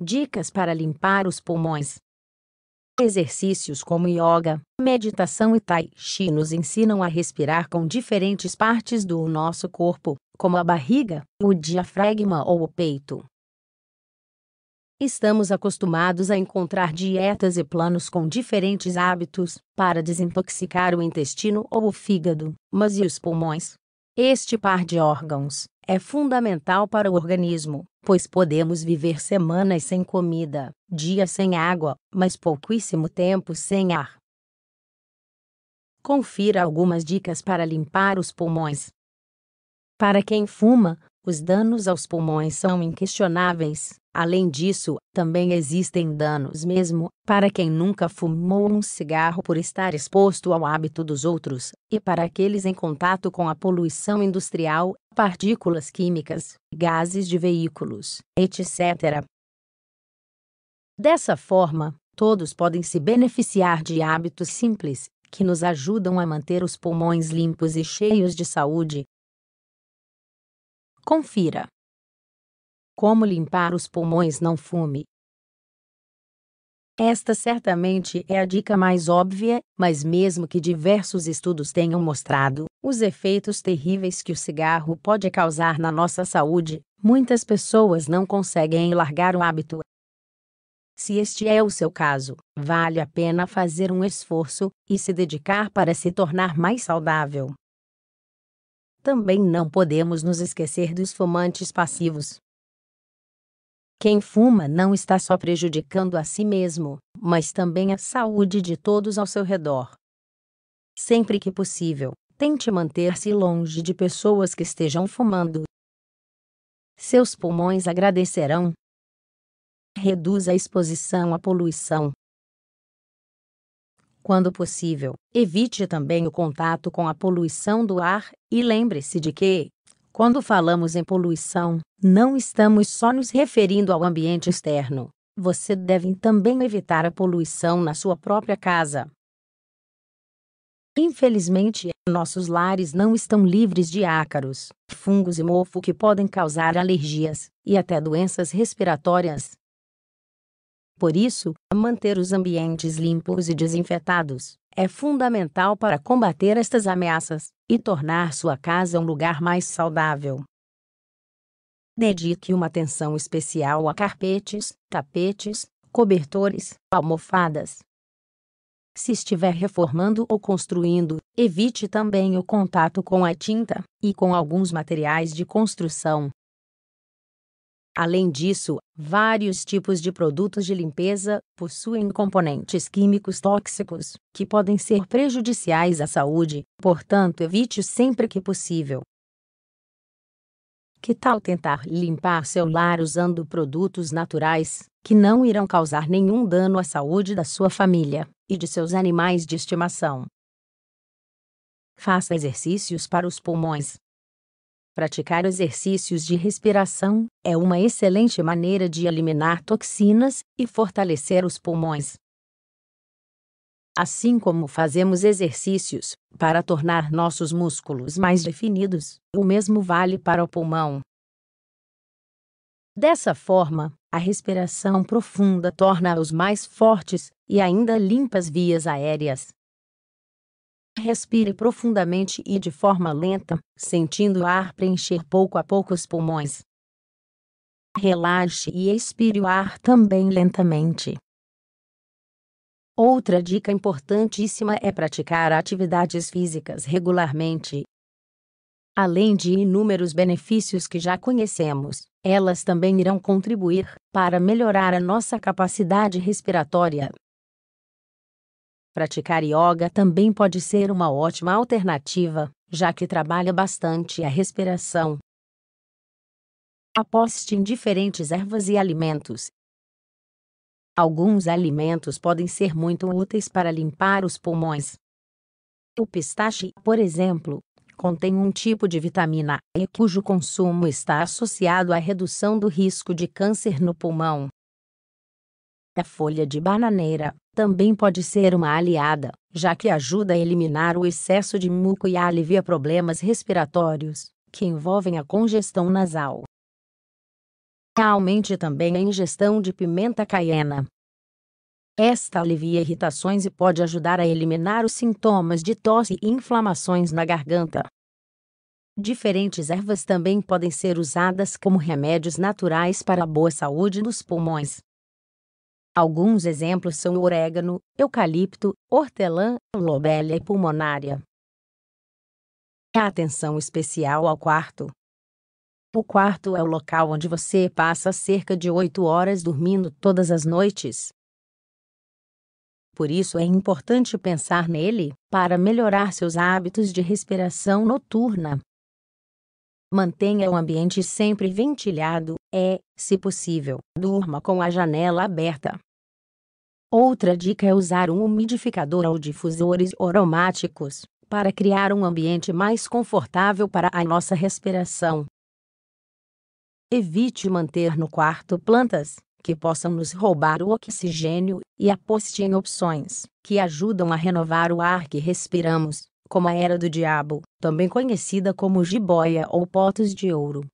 Dicas para limpar os pulmões. Exercícios como yoga, meditação e tai chi nos ensinam a respirar com diferentes partes do nosso corpo, como a barriga, o diafragma ou o peito. Estamos acostumados a encontrar dietas e planos com diferentes hábitos para desintoxicar o intestino ou o fígado, mas e os pulmões? Este par de órgãos é fundamental para o organismo, pois podemos viver semanas sem comida, dias sem água, mas pouquíssimo tempo sem ar. Confira algumas dicas para limpar os pulmões. Para quem fuma, os danos aos pulmões são inquestionáveis. Além disso, também existem danos mesmo para quem nunca fumou um cigarro por estar exposto ao hábito dos outros, e para aqueles em contato com a poluição industrial, partículas químicas, gases de veículos, etc. Dessa forma, todos podem se beneficiar de hábitos simples, que nos ajudam a manter os pulmões limpos e cheios de saúde. Confira. Como limpar os pulmões não fume. Esta certamente é a dica mais óbvia, mas mesmo que diversos estudos tenham mostrado os efeitos terríveis que o cigarro pode causar na nossa saúde, muitas pessoas não conseguem largar o hábito. Se este é o seu caso, vale a pena fazer um esforço e se dedicar para se tornar mais saudável. Também não podemos nos esquecer dos fumantes passivos. Quem fuma não está só prejudicando a si mesmo, mas também a saúde de todos ao seu redor. Sempre que possível, tente manter-se longe de pessoas que estejam fumando. Seus pulmões agradecerão. Reduz a exposição à poluição. Quando possível, evite também o contato com a poluição do ar e lembre-se de que, quando falamos em poluição, não estamos só nos referindo ao ambiente externo. Você deve também evitar a poluição na sua própria casa. Infelizmente, nossos lares não estão livres de ácaros, fungos e mofo que podem causar alergias e até doenças respiratórias. Por isso, manter os ambientes limpos e desinfetados é fundamental para combater estas ameaças e tornar sua casa um lugar mais saudável. Dedique uma atenção especial a carpetes, tapetes, cobertores, almofadas. Se estiver reformando ou construindo, evite também o contato com a tinta e com alguns materiais de construção. Além disso, vários tipos de produtos de limpeza possuem componentes químicos tóxicos que podem ser prejudiciais à saúde, portanto, evite sempre que possível. Que tal tentar limpar seu lar usando produtos naturais, que não irão causar nenhum dano à saúde da sua família e de seus animais de estimação? Faça exercícios para os pulmões. Praticar exercícios de respiração é uma excelente maneira de eliminar toxinas e fortalecer os pulmões. Assim como fazemos exercícios para tornar nossos músculos mais definidos, o mesmo vale para o pulmão. Dessa forma, a respiração profunda torna-os mais fortes e ainda limpa as vias aéreas. Respire profundamente e de forma lenta, sentindo o ar preencher pouco a pouco os pulmões. Relaxe e expire o ar também lentamente. Outra dica importantíssima é praticar atividades físicas regularmente. Além de inúmeros benefícios que já conhecemos, elas também irão contribuir para melhorar a nossa capacidade respiratória. Praticar yoga também pode ser uma ótima alternativa, já que trabalha bastante a respiração. Aposte em diferentes ervas e alimentos, Alguns alimentos podem ser muito úteis para limpar os pulmões. O pistache, por exemplo, contém um tipo de vitamina E cujo consumo está associado à redução do risco de câncer no pulmão. A folha de bananeira também pode ser uma aliada, já que ajuda a eliminar o excesso de muco e alivia problemas respiratórios, que envolvem a congestão nasal. Aumente também a ingestão de pimenta caiena. Esta alivia irritações e pode ajudar a eliminar os sintomas de tosse e inflamações na garganta. Diferentes ervas também podem ser usadas como remédios naturais para a boa saúde dos pulmões. Alguns exemplos são orégano, eucalipto, hortelã, lobélia e pulmonária. Atenção especial ao quarto. O quarto é o local onde você passa cerca de oito horas dormindo todas as noites. Por isso é importante pensar nele para melhorar seus hábitos de respiração noturna. Mantenha o ambiente sempre ventilado, é, se possível, durma com a janela aberta. Outra dica é usar um umidificador ou difusores aromáticos para criar um ambiente mais confortável para a nossa respiração. Evite manter no quarto plantas que possam nos roubar o oxigênio e aposte em opções que ajudam a renovar o ar que respiramos, como a era do diabo, também conhecida como jiboia ou potos de ouro.